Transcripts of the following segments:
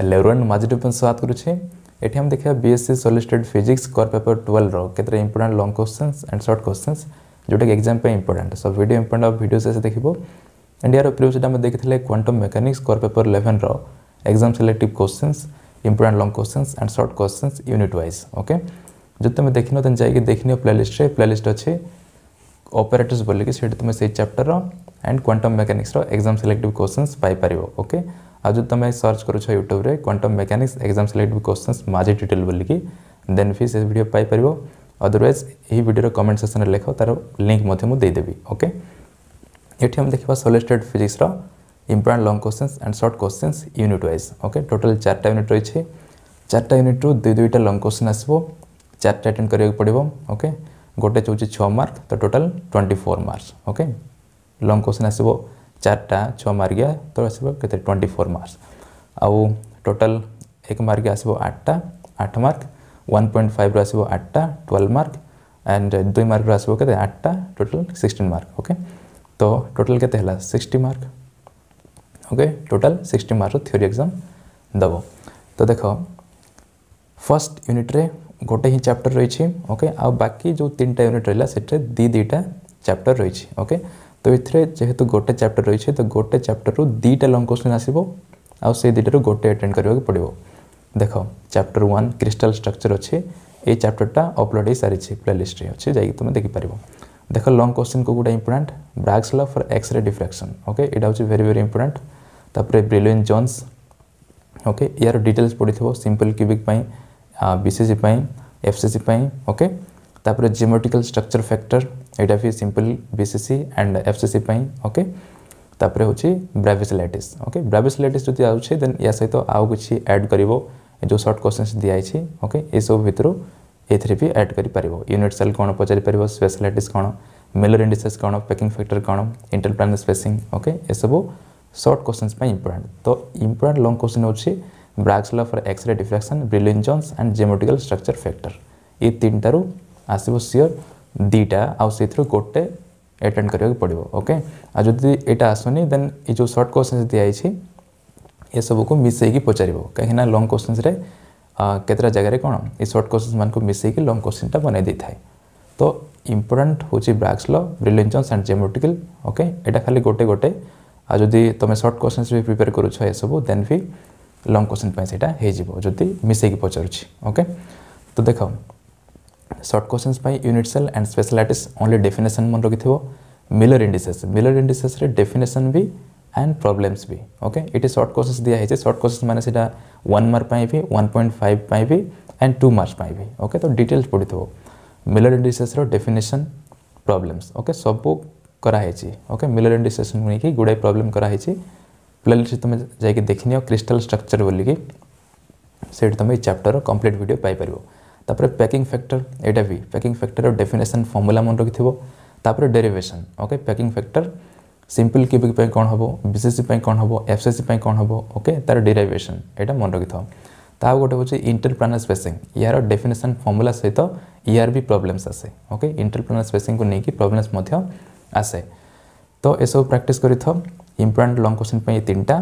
Hello everyone माझ defence बात करुचे ଏଠି ଆମେ ଦେଖିବା BSc solid state physics core paper ଟୁଏଲ୍ଭର କେତେଟା important long questions and short questions ଯେଉଁଟାକି ଏକ୍ଜାମ୍ ପାଇଁ important so video important video ଶେଷ ଦେଖିବ ଆଣ୍ଡ ଏହାର ପ୍ରିଭିୟସ୍ଟା ଆମେ ଦେଖିଥିଲେ କ୍ୱାଣ୍ଟମ୍ ମେକାନିକ୍ସ କର୍ ପେପର୍ ଇଲେଭେନ୍ର exam selective questions important long questions and short questions unit wise okay ଯଦି ତୁମେ ଦେଖିନ ତେଣୁ ଯାଇକି ଦେଖିନିଅ ପ୍ଲେଲିଷ୍ଟରେ ପ୍ଲେଲିଷ୍ଟ ଅଛି ଅପରେଟର୍ସ ବୋଲିକି ସେଇଠି ତୁମେ ସେଇ ଚାପ୍ଟରର ଆଣ୍ଡ କ୍ୱାଣ୍ଟମ୍ ମେକାନିକ୍ସର ଏକ୍ଜାମ୍ ସିଲେକ୍ଟିଭ୍ କ୍ୱେଶ୍ଚନ୍ସ ପାଇପାରିବ ଓକେ आज तुम सर्च करो यूट्यूब्रे quantum mechanics exam select question माझी डिटेल बोलिकी देन भी से भिड पाइपर अदरवैज यही भिडर कमेंट सेक्शन में लिख तार लिंक मुदेदेवी ओके ये आम देखा solid state physics important long questions and short questions unit wise okay total চারটা ইউনিট রয়েছে চারটা ইউনিট্রু দুই দুইটা লং কোশ্চেন আসব চারটা অ্যাটেন্ড করা পড়ব ওকে গোটে হচ্ছে ছ মার্ক তো total twenty four marks okay long question আসব चारटा छः मार्गिया ତ ଆସିବ କେତେ ଟ୍ୱେଣ୍ଟି ଫୋର୍ ମାର୍କସ୍ ଆଉ ଟୋଟାଲ୍ ଏକ ମାର୍କିଆ ଆସିବ ଆଠଟା ଆଠ ମାର୍କ ୱାନ୍ ପଏଣ୍ଟ ଫାଇଭ୍ର ଆସିବ ଆଠଟା ଟୁଏଲ୍ଭ ମାର୍କ ଆଣ୍ଡ ଦୁଇ ମାର୍କର ଆସିବ କେତେ ଆଠଟା ଟୋଟାଲ୍ ସିକ୍ସଟିନ୍ ମାର୍କ ଓକେ ତ ଟୋଟାଲ୍ କେତେ ହେଲା sixty mark okay total sixty ମାର୍କର ଥିଓରି ଏକ୍ଜାମ୍ ଦେବ ତ ଦେଖ ଫର୍ଷ୍ଟ ୟୁନିଟ୍ରେ ଗୋଟେ ହିଁ ଚାପ୍ଟର ରହିଛି ଓକେ ଆଉ ବାକି ଯେଉଁ ତିନିଟା ୟୁନିଟ୍ ରହିଲା ସେଥିରେ ଦୁଇ ଦୁଇଟା ଚାପ୍ଟର ରହିଛି ଓକେ তো এতে যেহেতু গোটে চ্যাপ্টর রয়েছে তো গোটে চ্যাপ্টরু দুইটা লং কোশ্চিন আসব আউ সেই দুইটার গোটে আটেন্ড করা পড়ব দেখ চ্যাপ্টর ওয়ান ক্রিষ্ଟାଲ স্ଟ୍ରକ୍ଚର ଅଛି এই চ্যাপ্টরটা অপলোড হয়ে সারিছে প্লে লিষ্টে অছে যাই তুমি দেখিপার দেখ লং কোশ্চিন কো গোটা important Bragg's law for X ray diffraction okay এটা হচ্ছে ভেরি ভেরি ইম্পর্টাট তাপরে ব্রিলুইন জন্স ওকে ইয়ার ডিটেলস পড়িথিব সিম্পল কিউবিক পাই বিসিসি পাই এফসিসি পাই ওকে তাপরে জিওমেট্রিক্যাল স্ট্রকচর ফ্যাক্টর ଏଇଟା ବି simple B C C and F C C ପାଇଁ ଓକେ ତାପରେ ହେଉଛି ବ୍ରାଭିସିଲାଇଟିସ୍ ଓକେ ବ୍ରାଭିସିଲାଇଟିସ୍ ଯଦି ଆସୁଛି ଦେନ୍ ୟା ସହିତ ଆଉ କିଛି ଆଡ଼୍ କରିବ ଯେଉଁ ସର୍ଟ କ୍ୱେଶ୍ଚନ୍ସ ଦିଆହେଇଛି ଓକେ ଏସବୁ ଭିତରୁ ଏଥିରେ ବି ଆଡ଼୍ କରିପାରିବ ୟୁନିଟ୍ ସେଲ୍ କ'ଣ ପଚାରିପାରିବ ସ୍ପେଶାଲାଇଟିସ୍ କ'ଣ ମେଲୋର ଇଣ୍ଡିସେସ୍ କ'ଣ ପେକିଂ ଫ୍ୟାକ୍ଟର କ'ଣ ଇଣ୍ଟରପ୍ଲାନ୍ ସ୍ପେସିଂ ଓକେ ଏସବୁ ସର୍ଟ କ୍ୱେଶ୍ଚନ୍ସ ପାଇଁ ଇମ୍ପୋର୍ଟାଣ୍ଟ ତ ଇମ୍ପୋର୍ଟାଣ୍ଟ ଲଙ୍ଗ୍ କ୍ୱେଶ୍ଚନ୍ ହେଉଛି Bragg's law for X ray diffraction Brillouin zones and geometrical structure factor ଏ ତିନିଟାରୁ ଆସିବ ସିଓର ଦୁଇଟା ଆଉ ସେଇଥିରୁ ଗୋଟେ ଆଟେଣ୍ଡ କରିବାକୁ ପଡ଼ିବ ଓକେ ଆଉ ଯଦି ଏଇଟା ଆସୁନି ଦେନ୍ ଏ ଯେଉଁ ସର୍ଟ କ୍ୱେଶ୍ଚନ୍ସ ଦିଆହେଇଛି ଏସବୁକୁ ମିଶାଇକି ପଚାରିବ କାହିଁକିନା ଲଙ୍ଗ୍ କ୍ୱେଶ୍ଚନ୍ସରେ କେତେଟା ଜାଗାରେ କ'ଣ ଏ ସର୍ଟ କ୍ୱେଶ୍ଚନ୍ସମାନଙ୍କୁ ମିଶାଇକି ଲଙ୍ଗ୍ କ୍ୱେଶ୍ଚନ୍ଟା ବନାଇ ଦେଇଥାଏ ତ ଇମ୍ପୋର୍ଟାଣ୍ଟ ହେଉଛି ବ୍ରାକ୍ସ ଲ ବ୍ରିଲିନ୍ଜନ୍ସ ଆଣ୍ଡ ଜେମେଟିକାଲ ଓକେ ଏଇଟା ଖାଲି ଗୋଟେ ଗୋଟେ ଆଉ ଯଦି ତୁମେ ସର୍ଟ କ୍ୱେଶ୍ଚନ୍ସ ବି ପ୍ରିପେୟାର କରୁଛ ଏସବୁ ଦେନ୍ ବି ଲଙ୍ଗ୍ କ୍ୱେଶ୍ଚନ୍ ପାଇଁ ସେଇଟା ହେଇଯିବ ଯଦି ମିଶାଇକି ପଚାରୁଛି ଓକେ ତ ଦେଖ ସର୍ଟ କ୍ୱେଶ୍ଚନ୍ସ ପାଇଁ unit cell and space lattices only definition ମନେ ରଖିଥିବ ମିଲର ଇଣ୍ଡିସେସ୍ ମିଲର ଇଣ୍ଡିସେସ୍ରେ ଡେଫିନେସନ୍ ବି ଆଣ୍ଡ ପ୍ରୋବ୍ଲେମ୍ସ ବି ଓକେ ଏଠି ସର୍ଟ କୋର୍ସେସ୍ ଦିଆହେଇଛି ସର୍ଟ କୋର୍ସେସ୍ ମାନେ ସେଇଟା ୱାନ୍ ମାର୍କ ପାଇଁ ବି ୱାନ୍ ପଏଣ୍ଟ ଫାଇଭ୍ ପାଇଁ ବି ଆଣ୍ଡ ଟୁ ମାର୍କ ପାଇଁ ବି ଓକେ ତ ଡିଟେଲ୍ସ ପଡ଼ିଥିବ ମିଲର ଇଣ୍ଡିସେସ୍ର ଡେଫିନେସନ୍ ପ୍ରୋବ୍ଲେମ୍ସ ଓକେ ସବୁ କରାହେଇଛି ଓକେ ମିଲର ଇଣ୍ଡିସେସ୍କୁ ନେଇକି ଗୁଡ଼ାଏ ପ୍ରୋବ୍ଲେମ୍ କରାହେଇଛି ପ୍ଲେଲିଷ୍ଟ ତୁମେ ଯାଇକି ଦେଖିନିଅ କ୍ରିଷ୍ଟାଲ ଷ୍ଟ୍ରକ୍ଚର୍ ବୋଲିକି ସେଇଠି ତୁମେ ଏଇ ଚାପ୍ଟର କମ୍ପ୍ଲିଟ୍ ଭିଡ଼ିଓ ପାଇପାରିବ তাপরে প্যাকিং ফ্যাক্টর এটা বি প্যাকিং ফ্যাক্টরর ডেফিনেসন ফর্মুলা মনে রাখি তাপরে derivation okay packing factor simple cubic পাই কোণ হব বিসিসি পাই কোণ হব এফসিসি পাই কোণ হব ওকে তার ডেরিভেসন এটা মনে রাখি তা গোটে হচ্ছে ইন্টারপ্লানার স্পেসিং ইয়ার ডেফিনেসন ফর্মুলা সহিত ইআরবি প্রোবলেমস আসে ওকে ইন্টারপ্লানার স্পেসিং কু নেই প্রোবলেমস মধ্য আসে তো এসব প্র্যাকটিস করে থাও ইম্পর্টাট লং কোশ্চিন তিনটা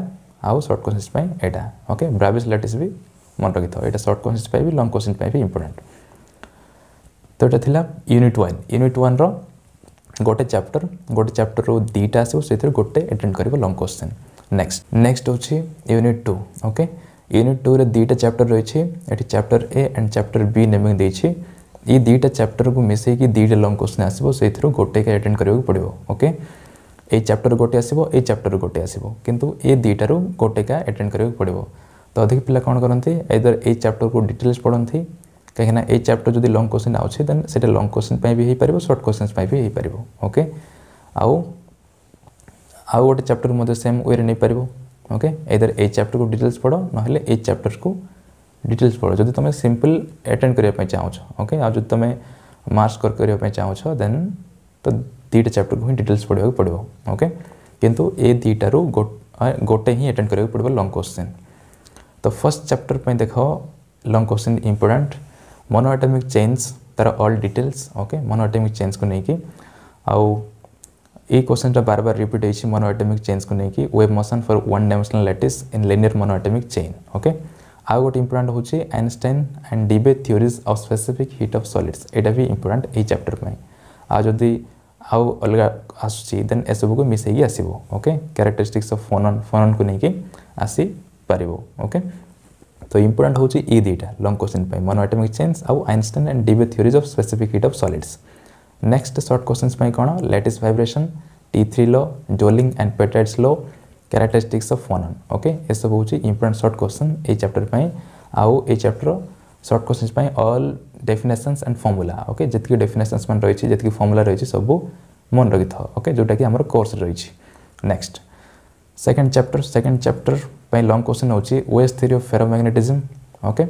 আউ সর্ট কোশ্চিন এটা ওকে ব্রাভিস লেটিস বি ମନେ ରଖିଥାଉ ଏଇଟା ସର୍ଟ କ୍ୱେଶ୍ଚିନ୍ ପାଇଁ ବି ଲଙ୍ଗ୍ କ୍ୱେଶ୍ଚିନ୍ ପାଇଁ ବି ଇମ୍ପୋର୍ଟାଣ୍ଟ ତ ଏଇଟା ଥିଲା ୟୁନିଟ୍ ୱାନ୍ ୟୁନିଟ୍ ୱାନ୍ର ଗୋଟେ ଚାପ୍ଟର ଗୋଟେ ଚାପ୍ଟରରୁ ଦୁଇଟା ଆସିବ ସେଥିରୁ ଗୋଟେ ଆଟେଣ୍ଡ କରିବ ଲଙ୍ଗ୍ କ୍ୱେଶ୍ଚିନ୍ ନେକ୍ସଟ ନେକ୍ସଟ ହେଉଛି ୟୁନିଟ୍ ଟୁ ଓକେ ୟୁନିଟ୍ ଟୁରେ ଦୁଇଟା ଚାପ୍ଟର ରହିଛି ଏଠି chapter A and chapter B naming ଦେଇଛି ଏ ଦୁଇଟା ଚାପ୍ଟରକୁ ମିଶାଇକି ଦୁଇଟା ଲଙ୍ଗ୍ କ୍ୱେଶ୍ଚିନ୍ ଆସିବ ସେଇଥିରୁ ଗୋଟେକା ଆଟେଣ୍ଡ କରିବାକୁ ପଡ଼ିବ ଓକେ এই চ্যাপ্টর গোটে আসব এই চ্যাপ্টর গোটে আসব কিন্তু এ দুইটার গোটেকা আটেন্ড করা পড়ব ତ ଅଧିକ ପିଲା କ'ଣ କରନ୍ତି ଆଇଦର ଏଇ ଚାପ୍ଟରକୁ ଡିଟେଲ୍ସ ପଢ଼ନ୍ତି କାହିଁକିନା ଏଇ ଚାପ୍ଟର ଯଦି ଲଙ୍ଗ୍ କୋଶ୍ଚିନ୍ ଅଛି ଦେନ୍ ସେଇଟା ଲଙ୍ଗ୍ କୋଶ୍ଚିନ୍ ପାଇଁ ବି ହେଇପାରିବ ସର୍ଟ କୋଶ୍ଚିନ୍ସ ପାଇଁ ବି ହେଇପାରିବ ଓକେ ଆଉ ଆଉ ଗୋଟେ ଚାପ୍ଟର ମଧ୍ୟ ସେମ୍ ୱେରେ ନେଇପାରିବ ଓକେ ଏଇଦର ଏଇ ଚାପ୍ଟରକୁ ଡିଟେଲ୍ସ ପଢ଼ ନହେଲେ ଏଇ ଚାପ୍ଟରକୁ ଡିଟେଲ୍ସ ପଢ଼ ଯଦି ତୁମେ ସିମ୍ପଲ୍ ଆଟେଣ୍ଡ କରିବା ପାଇଁ ଚାହୁଁଛ ଓକେ ଆଉ ଯଦି ତୁମେ ମାର୍କସ୍ କରିବା ପାଇଁ ଚାହୁଁଛ ଦେନ୍ ତ ଦୁଇଟା ଚାପ୍ଟରକୁ ହିଁ ଡିଟେଲ୍ସ ପଢ଼ିବାକୁ ପଡ଼ିବ ଓକେ କିନ୍ତୁ ଏ ଦୁଇଟାରୁ ଗୋଟେ ହିଁ ଆଟେଣ୍ଡ କରିବାକୁ ପଡ଼ିବ ଲଙ୍ଗ୍ କୋଶ୍ଚିନ୍ तो फर्स्ट चैप्टर पर देख long question important monatomic chain तर all details okay monatomic chain को लेकिन आउ ये क्वेश्चन टा बार बार रिपीट हो है मनोआटमिक चेन्ज को लेकिन wave motion for one dimensional lattice in linear monatomic chain okay आउ गोटे इंपोर्टाट हूँ Einstein and Debye theories of specific heat of solids यहाँ भी इंपोर्टाट यही चैप्टर पर आदि आउ अलग आसूसी देन एसबू को मिसेक आसो okay characteristics of phonon को लेकिन आसी পারিব ওকে তো ইম্পর্টাট হচ্ছে ই দুইটা লং কোশ্চিন মনোআটমিক চেঞ্জ আউ Einstein and Debye theories of specific heat of solids next short questions কোণ lattice vibration T three law Dulong and Petit's law characteristics of phonon okay এসব হচ্ছে ইম্পর্টাট সর্ট কোশ্চিন এই chapter আউ এই chapter short question all definitions and formula okay जी definitions मैं रही जी formula रही सब मन रखी था ओके जोटा कि आम कोर्स रही next second chapter second chapter पर लंग क्वेश्चन होची Weiss theory ferro ferromagnetism okay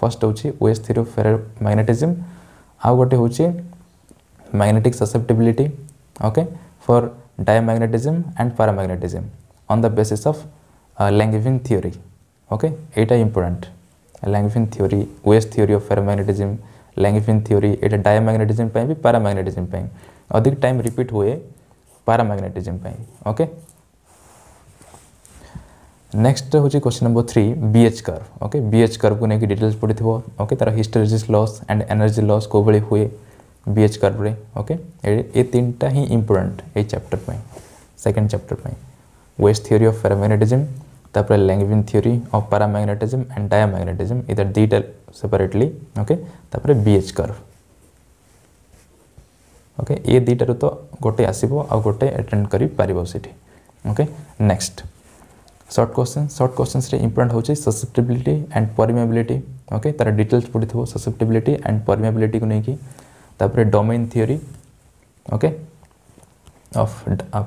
first होची वेस थीरी फेरो फेरोमैग्नेटिज्म आउ गोटे हूँ magnetic susceptibility okay for diamagnetism and paramagnetism on the basis of Langevin theory okay एटा important Langevin theory Weiss theory ferro ferromagnetism Langevin theory एटा diamagnetism भी paramagnetism अधिक time repeat हुए paramagnetism okay next हूँ question number three B H curve okay B H curve को लेकिन details पड़ी थो ओके तरह हिस्टोरीज लस एंड एनर्जी लस को भाई हुए बी एच रे ओके ये तीन टाइम ही इंपोर्टाट ये चैप्टर पर सेकेंड चैप्टर पर वेस्ट थीओरी अफ पारामैग्नेटिजम तापर Langevin theory of paramagnetism and diamagnetism इधर दुटा separately okay B H curve okay ये दुटारू तो गोटे आसब आ गोटे एटेड करके next short question short question important हूँ ससेप्टेबिलिटी एंड परमेबिलिटी ओके तार डिटेल्स पड़ी थोड़ा ससेप्टेबिलिटी एंड परमेबिलिटी को लेकिन domain theory okay of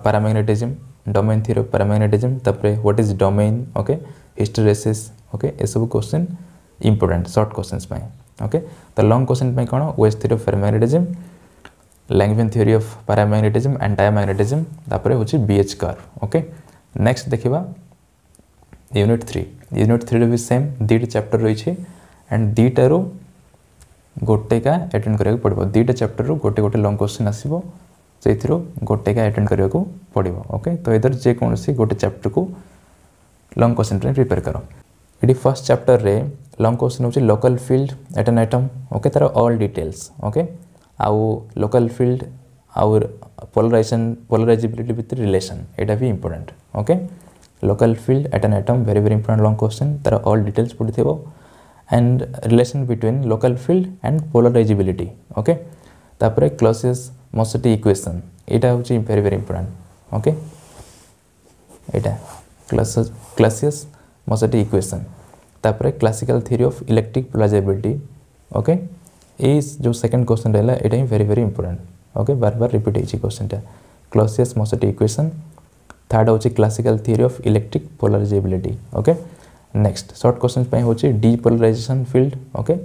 paramagnetism domain theory of पारामैग्नेटिज्म what is domain okay hysteresis okay ये सब question important short question okay तो long question कौन Weiss theory of paramagnetism Langevin theory of paramagnetism and diamagnetism होच कर okay next देखा unit three unit থ্রিରେ ବି same ଦୁଇଟା ଚାପ୍ଟର ରହିଛି ଆଣ୍ଡ ଦୁଇଟାରୁ ଗୋଟେକା ଆଟେଣ୍ଡ କରିବାକୁ ପଡ଼ିବ ଦୁଇଟା ଚାପ୍ଟରରୁ ଗୋଟେ ଗୋଟେ ଲଙ୍ଗ୍ କୋଶ୍ଚିନ୍ ଆସିବ ସେଇଥିରୁ ଗୋଟେକା ଆଟେଣ୍ଡ କରିବାକୁ ପଡ଼ିବ ଓକେ ତ ଏଥିରେ ଯେକୌଣସି ଗୋଟେ ଚାପ୍ଟରକୁ ଲଙ୍ଗ୍ କୋଶ୍ଚିନ୍ ପାଇଁ ପ୍ରିପେୟାର କର ଏଠି ଫାର୍ଷ୍ଟ ଚାପ୍ଟରରେ ଲଙ୍ଗ୍ କୋଶ୍ଚିନ୍ ହେଉଛି local field at an atom okay ତା'ର ଅଲ୍ ଡିଟେଲ୍ସ ଓକେ ଆଉ ଲୋକାଲ୍ ଫିଲ୍ଡ ଆଉ ପୋଲାରାଇଜେସନ୍ ପୋଲାରାଇଜେବିଲିଟି ୱିଥ୍ ରିଲେସନ୍ ଏଇଟା ବି important okay local field at an atom very very important long question there are all details put thibo and relation between local field and polarizability okay tapare clausius mosetti equation eta hochi very very important okay eta clausius clausius mosety equation tapare classical theory of electric polarizability okay এই যে second কোশ্চেনটা হল এটা হি very very important okay বার বার repeat question কোশ্চেনটা Clausius Mossotti equation third हूँ classical theory of electric polarisability okay next short question हूँ depolarisation field okay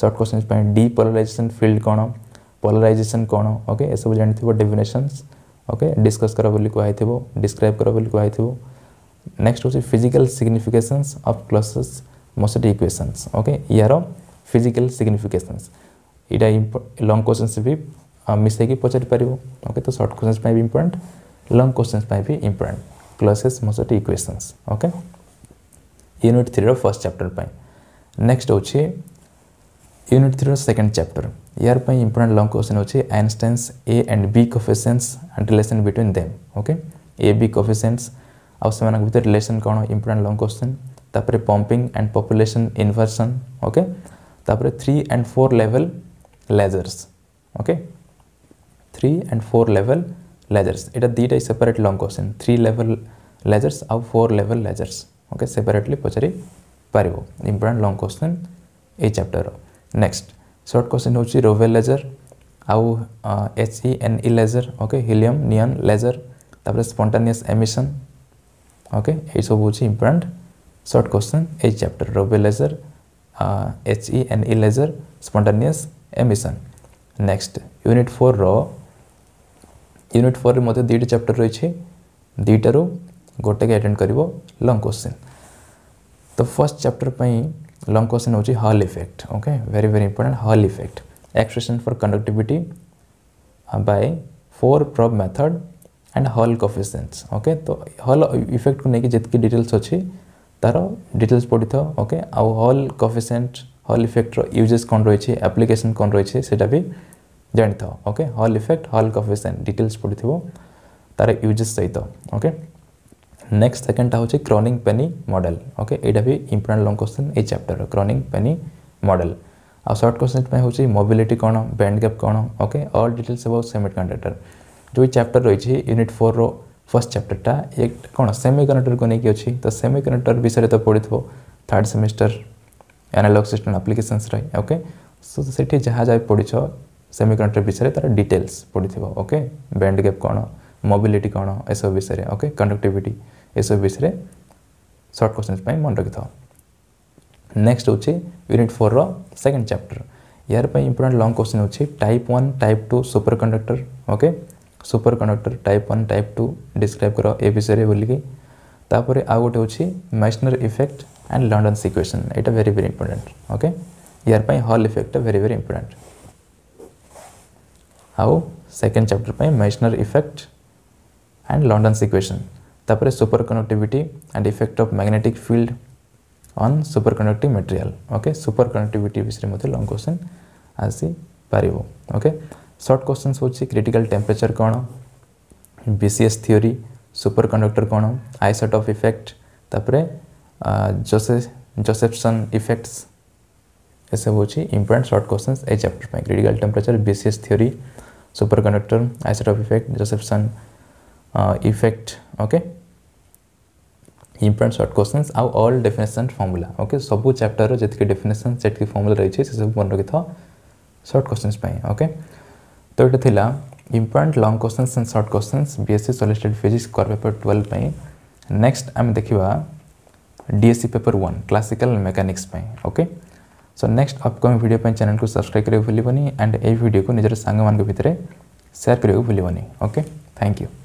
short question depolarisation field कौन पोलाराइजेसन कौन ओके okay? एसबू जानी डेफिनेसन्स ओके डिस्कस कर बोली कहुथ डिस्क्राइब कर बोली कहुथ नेक्स्ट हूँ physical significances of Clausius Mossotti equations okay यार फिजिकाल सिग्निफिकेसन्स यहाँ लंग क्वेश्चन भी मिसई पचारि ओके तो सर्ट क्वेश्चन भी इंपोर्टाट लंग क्वेश्चन भी important Clausius Mossotti equations okay unit three first chapter पर नेक्स्ट हूँ यूनिट थ्री रेकेंड चैप्टर यार इंपोर्टाट लंग क्वेश्चन हूँ Einstein's A and B coefficients and relation between them okay A B coefficients आगे relation कौन important long question pumping and population inversion okay three and four level lasers okay three and four level lasers यहाँ दुटा separate long question three level lasers आउ four level lasers okay separately पचारि पार important long question ये chapter next short question हूँ ruby laser आउ H E N E laser okay helium neon laser तप spontaneous emission okay यही सब हूँ इम्पोर्टाट सर्ट क्वेश्चन ये chapter ruby laser H E N E laser spontaneous emission next unit four रो unit ফোরের মধ্যে দুইটি চ্যাপ্টার রয়েছে দুইটারও গোটাকে আটেন্ড করব লং কোশ্চিন তো ফার্স্ট চ্যাপ্টার পাই লং কোশ্চিন হচ্ছে Hall effect okay very very important Hall effect expression for conductivity by four probe method and Hall coefficients okay तो हल इफेक्ट को लेकिन जितकी डिटेल्स अच्छी तार डिटेल्स पढ़ी था ओके आउ हल कफिसीएंट हल इफेक्टर यूजेस कौन रही है एप्लिकेसन कौन रही है से भी ଜାଣିଥାଅ okay Hall effect Hall coefficient details ପଡ଼ିଥିବ ତା'ର ୟୁଜେସ୍ ସହିତ ଓକେ ନେକ୍ସଟ ସେକେଣ୍ଡଟା ହେଉଛି କ୍ରନିଂ ପେନି ମଡ଼େଲ ଓକେ ଏଇଟା ବି ଇମ୍ପୋର୍ଟାଣ୍ଟ ଲଙ୍ଗ କ୍ୱେଶ୍ଚିନ୍ ଏଇ ଚାପ୍ଟରର କ୍ରନିଂ ପେନି ମଡ଼େଲ ଆଉ ସର୍ଟ କ୍ୱେଶ୍ଚିନ୍ ପାଇଁ ହେଉଛି ମୋବିଲିଟି କ'ଣ ବ୍ୟାଣ୍ଡ ଗ୍ୟାପ୍ କ'ଣ ଓକେ ଅଲ୍ ଡିଟେଲ୍ସ ହେବ ସେମିଟ୍ କଣ୍ଡକ୍ଟର ଯେଉଁ ଚାପ୍ଟର ରହିଛି ୟୁନିଟ୍ ଫୋର୍ର ଫାର୍ଷ୍ଟ ଚାପ୍ଟରଟା ଏ କ'ଣ ସେମି କନେକ୍ଟରକୁ ନେଇକି ଅଛି ତ ସେମି କନେକ୍ଟର ବିଷୟରେ ତ ପଡ଼ିଥିବ ଥାର୍ଡ଼ ସେମିଷ୍ଟର ଆନାଲଗ୍ ସିଷ୍ଟମ୍ ଆପ୍ଲିକେସନ୍ସରେ ଓକେ ସୋ ସେଠି ଯାହା ଯାହା ପଡ଼ିଛ ସେମିକଣ୍ଡକ୍ଟର ବିଷୟରେ ତା'ର ଡିଟେଲ୍ସ ପଡ଼ିଥିବ ଓକେ ବ୍ୟାଣ୍ଡ ଗ୍ୟାପ୍ କ'ଣ ମୋବିଲିଟି କ'ଣ ଏସବୁ ବିଷୟରେ ଓକେ କଣ୍ଡକ୍ଟିଭିଟି ଏସବୁ ବିଷୟରେ ସର୍ଟ କ୍ୱେଶ୍ଚନ୍ସ ପାଇଁ ମନେ ରଖିଥାଅ ନେକ୍ସଟ ହେଉଛି ୟୁନିଟ୍ ଫୋର୍ର ସେକେଣ୍ଡ ଚାପ୍ଟର ଏହାର ପାଇଁ ଇମ୍ପୋର୍ଟାଣ୍ଟ ଲଙ୍ଗ୍ କ୍ୱେଶ୍ଚନ୍ ହେଉଛି type one type two superconductor okay superconductor type one type two describe କର ଏ ବିଷୟରେ ବୋଲିକି ତାପରେ ଆଉ ଗୋଟେ ହେଉଛି Meissner effect and London equation ଏଇଟା ଭେରି ଭେରି ଇମ୍ପୋର୍ଟାଣ୍ଟ ଓକେ ଏହାର ପାଇଁ ହଲ୍ ଇଫେକ୍ଟଟା ଭେରି ଭେରି ଇମ୍ପୋର୍ଟାଣ୍ଟ आउ सेकेंड चैप्टर पर Meissner effect and London equation तपर superconductivity and effect of magnetic field on superconducting material okay superconductivity विषय में long question आसी पार ओके सर्ट क्वेश्चन हूँ क्रिटिकल टेम्परेचर कौन BCS theory superconductor कौन isotope of effect तापर जोसे जोसेपसन effects ये सब हूँ इंपोर्टां सर्ट क्वेश्चन ये चैप्टर पर critical temperature BCS theory superconductor isotope effect reception effect okay important short question आउ अल डेफिनेसन फर्मुला ओके सब चैप्टर जितकी डेफिनेसन से फर्मुला रही है सब मन रखी था सर्ट क्वेश्चन ओके तो ये थी important long question and short question BSc सलिस्टेड फिजिक्स कर पेपर ट्वेल्व पर नेक्स्ट आम देखा DSC paper one classical mechanics okay so next upcoming video channel को सब्सक्राइब करके भूल एंड ए भिड को निजर सांग भितर सेयार करके भूल ओके थैंक यू